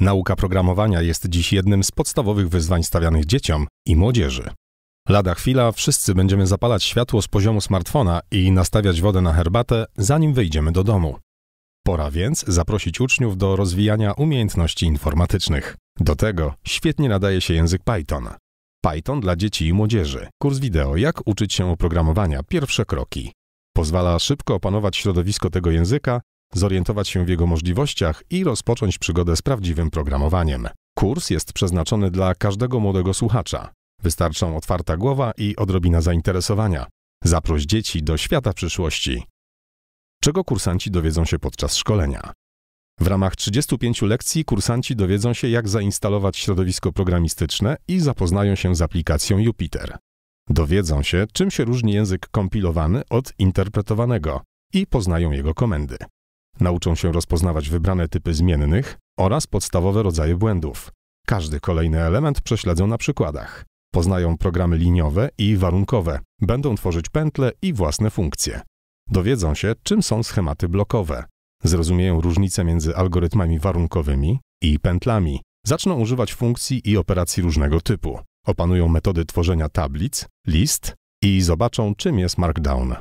Nauka programowania jest dziś jednym z podstawowych wyzwań stawianych dzieciom i młodzieży. Lada chwila wszyscy będziemy zapalać światło z poziomu smartfona i nastawiać wodę na herbatę, zanim wyjdziemy do domu. Pora więc zaprosić uczniów do rozwijania umiejętności informatycznych. Do tego świetnie nadaje się język Python. Python dla dzieci i młodzieży. Kurs wideo Jak uczyć się oprogramowania. Pierwsze kroki. Pozwala szybko opanować środowisko tego języka zorientować się w jego możliwościach i rozpocząć przygodę z prawdziwym programowaniem. Kurs jest przeznaczony dla każdego młodego słuchacza. Wystarczą otwarta głowa i odrobina zainteresowania. Zaproś dzieci do świata przyszłości. Czego kursanci dowiedzą się podczas szkolenia? W ramach 35 lekcji kursanci dowiedzą się, jak zainstalować środowisko programistyczne i zapoznają się z aplikacją Jupyter. Dowiedzą się, czym się różni język kompilowany od interpretowanego i poznają jego komendy. Nauczą się rozpoznawać wybrane typy zmiennych oraz podstawowe rodzaje błędów. Każdy kolejny element prześledzą na przykładach. Poznają programy liniowe i warunkowe, będą tworzyć pętle i własne funkcje. Dowiedzą się, czym są schematy blokowe. Zrozumieją różnicę między algorytmami warunkowymi i pętlami. Zaczną używać funkcji i operacji różnego typu. Opanują metody tworzenia tablic, list i zobaczą, czym jest Markdown.